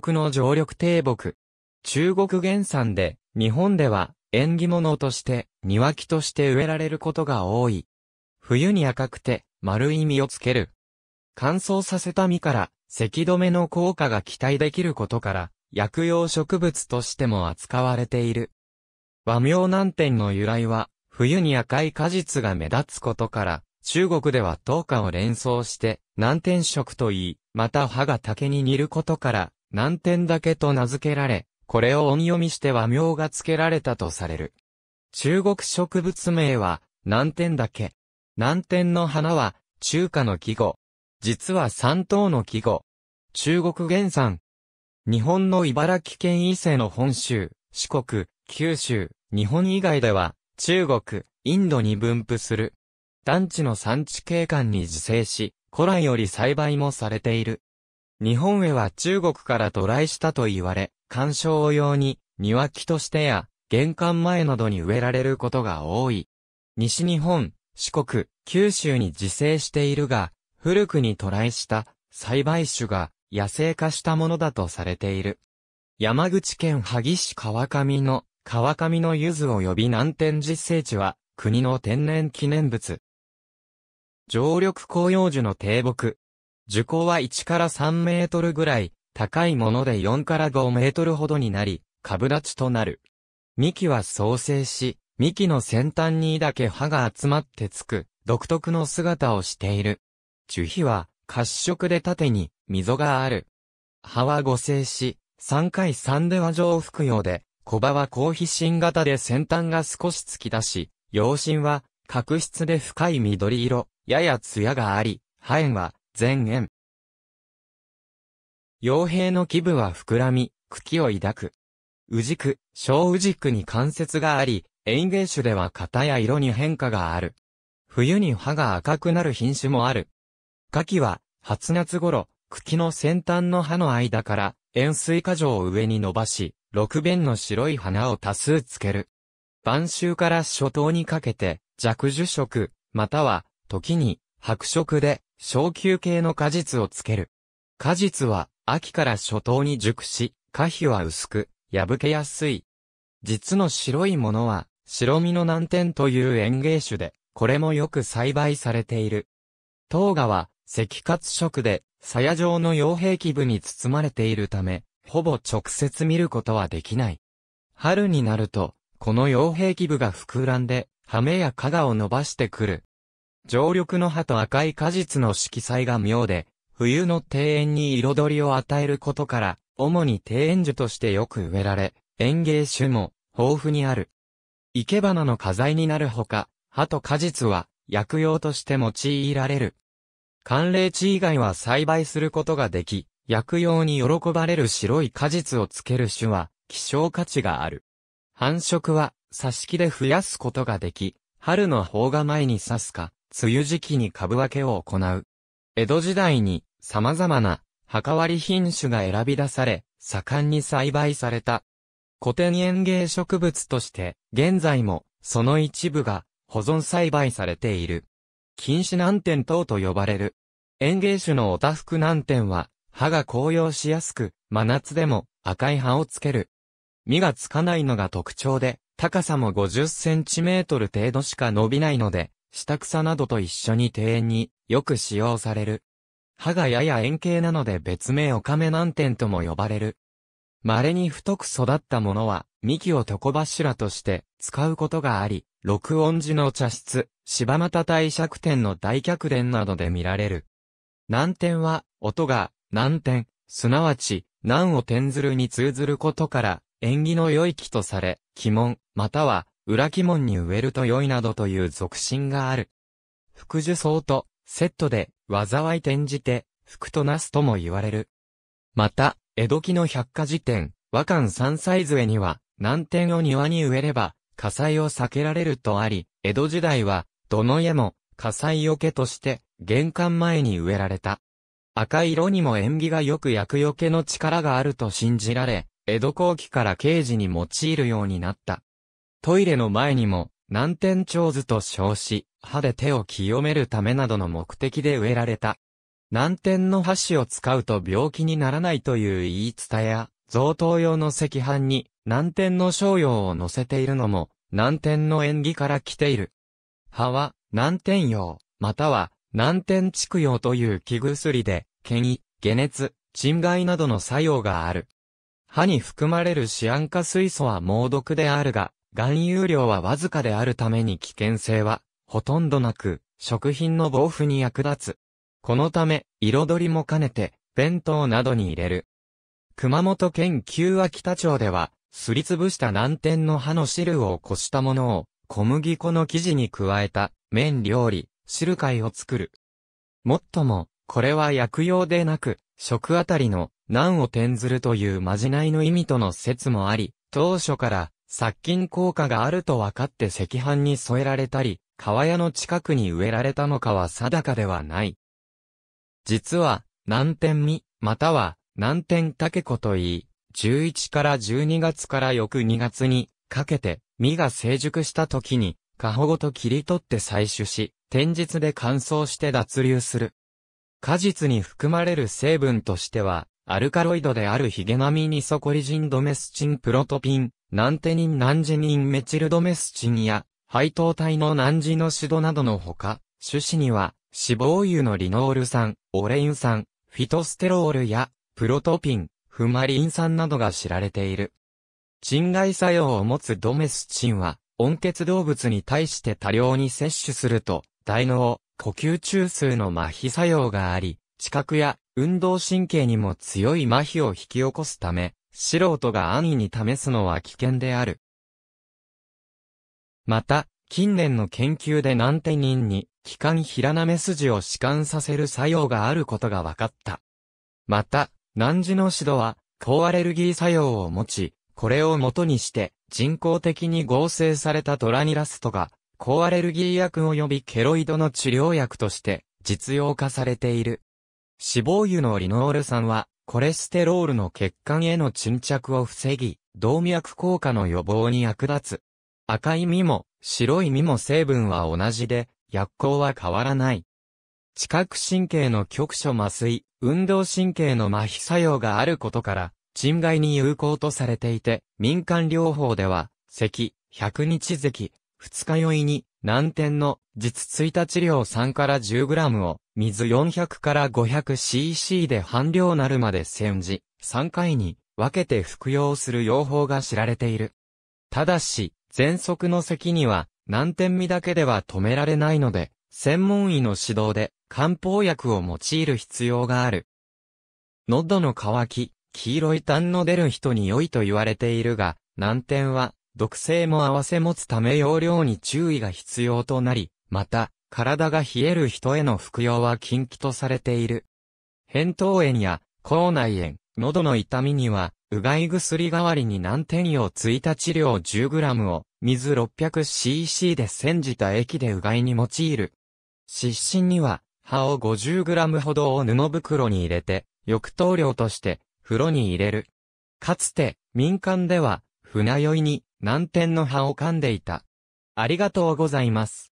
国の常緑低木。中国原産で、日本では縁起物として庭木として植えられることが多い。冬に赤くて丸い実をつける。乾燥させた実から咳止めの効果が期待できることから、薬用植物としても扱われている。和名南天の由来は、冬に赤い果実が目立つことから、中国では糖化を連想して、南天色と言い、また葉が竹に似ることから、南天岳と名付けられ、これを音読みして和名が付けられたとされる。中国植物名は、南天岳。南天の花は、中華の季語。実は三島の季語。中国原産。日本の茨城県伊勢の本州、四国、九州、日本以外では、中国、インドに分布する。団地の産地景観に自生し、古来より栽培もされている。日本へは中国から渡来したと言われ、観賞用に庭木としてや玄関前などに植えられることが多い。西日本、四国、九州に自生しているが、古くに渡来した栽培種が野生化したものだとされている。山口県萩市川上の川上の柚子及び南天実生地は国の天然記念物。常緑広葉樹の低木、樹高は1から3メートルぐらい、高いもので4から5メートルほどになり、株立ちとなる。幹は創生し、幹の先端にだけ葉が集まってつく、独特の姿をしている。樹皮は、褐色で縦に、溝がある。葉は五生し、3回3で和上よ用で、小葉は高皮芯型で先端が少し突き出し、葉芯は、角質で深い緑色、やや艶があり、葉炎は、前縁。傭兵の基部は膨らみ、茎を抱く。うじく、小宇軸に関節があり、園芸種では型や色に変化がある。冬に葉が赤くなる品種もある。花季は、初夏頃、茎の先端の葉の間から、円水果状を上に伸ばし、六弁の白い花を多数つける。晩秋から初冬にかけて、弱樹色、または、時に、白色で、小球系の果実をつける。果実は、秋から初冬に熟し、果皮は薄く、破けやすい。実の白いものは、白身の難点という園芸種で、これもよく栽培されている。糖芽は、赤褐色で、鞘状の傭兵器部に包まれているため、ほぼ直接見ることはできない。春になると、この傭兵器部が膨らんで、羽目や蚊を伸ばしてくる。常緑の葉と赤い果実の色彩が妙で、冬の庭園に彩りを与えることから、主に庭園樹としてよく植えられ、園芸種も豊富にある。生け花の花材になるほか、葉と果実は薬用として用いられる。寒冷地以外は栽培することができ、薬用に喜ばれる白い果実をつける種は、希少価値がある。繁殖は、挿し木で増やすことができ、春の方が前に刺すか、梅雨時期に株分けを行う。江戸時代に様々な墓割り品種が選び出され、盛んに栽培された。古典園芸植物として、現在もその一部が保存栽培されている。禁止難点等と呼ばれる。園芸種のおたふく難点は、葉が紅葉しやすく、真夏でも赤い葉をつける。実がつかないのが特徴で、高さも50センチメートル程度しか伸びないので、下草などと一緒に庭園によく使用される。歯がやや円形なので別名オカメ南天とも呼ばれる。稀に太く育ったものは、幹を床柱として使うことがあり、六音寺の茶室、柴又大釈天の大客殿などで見られる。南天は、音が、南天、すなわち、南を転ずるに通ずることから、縁起の良い木とされ、鬼門、または、裏鬼門に植えると良いなどという俗信がある。福寿草とセットで災い転じて福となすとも言われる。また、江戸期の百科事典、和漢三歳杖には、南天を庭に植えれば、火災を避けられるとあり、江戸時代は、どの家も火災よけとして、玄関前に植えられた。赤色にも縁起がよく厄除けの力があると信じられ、江戸後期から刑事に用いるようになった。トイレの前にも、南天長図と称し、歯で手を清めるためなどの目的で植えられた。南天の箸を使うと病気にならないという言い伝えや、贈答用の赤飯に南天の商用を乗せているのも、南天の縁起から来ている。歯は、南天用、または、南天畜用という木薬で、毛に、下熱、鎮害などの作用がある。歯に含まれるシアン化水素は猛毒であるが、含有量はわずかであるために危険性は、ほとんどなく、食品の防腐に役立つ。このため、彩りも兼ねて、弁当などに入れる。熊本県旧秋田町では、すりつぶした南天の葉の汁をこしたものを、小麦粉の生地に加えた、麺料理、汁貝を作る。もっとも、これは薬用でなく、食あたりの、難を転ずるというまじないの意味との説もあり、当初から、殺菌効果があると分かって赤飯に添えられたり、川屋の近くに植えられたのかは定かではない。実は、南天実、または、南天竹子といい、11から12月から翌2月に、かけて、実が成熟した時に、過保ごと切り取って採取し、天日で乾燥して脱流する。果実に含まれる成分としては、アルカロイドであるヒゲナミニソコリジンドメスチンプロトピン、ナンテニンナンジニンメチルドメスチンや、配糖体のナンジノシドなどのほか、種子には、脂肪油のリノール酸、オレイン酸、フィトステロールや、プロトピン、フマリン酸などが知られている。鎮害作用を持つドメスチンは、温血動物に対して多量に摂取すると、大脳、呼吸中枢の麻痺作用があり、知覚や運動神経にも強い麻痺を引き起こすため、素人が安易に試すのは危険である。また、近年の研究で難点人に、気管平なめ筋を弛緩させる作用があることが分かった。また、難治の指導は、抗アレルギー作用を持ち、これを元にして、人工的に合成されたドラニラストが、抗アレルギー薬及びケロイドの治療薬として、実用化されている。脂肪油のリノール酸は、コレステロールの血管への沈着を防ぎ、動脈硬化の予防に役立つ。赤い実も、白い実も成分は同じで、薬効は変わらない。知覚神経の局所麻酔、運動神経の麻痺作用があることから、人外に有効とされていて、民間療法では、咳、百日咳、二日酔いに、難点の、実追た治療3から 10g を、水400から 500cc で半量なるまで煎じ、3回に分けて服用する用法が知られている。ただし、喘息の咳には難点味だけでは止められないので、専門医の指導で漢方薬を用いる必要がある。喉の渇き、黄色い痰の出る人に良いと言われているが、難点は毒性も合わせ持つため容量に注意が必要となり、また、体が冷える人への服用は禁忌とされている。扁桃炎や、口内炎、喉の痛みには、うがい薬代わりに難点用ついた治療 10g を、水 600cc で煎じた液でうがいに用いる。湿疹には、葉を 50g ほどを布袋に入れて、浴頭量として、風呂に入れる。かつて、民間では、船酔いに、難点の葉を噛んでいた。ありがとうございます。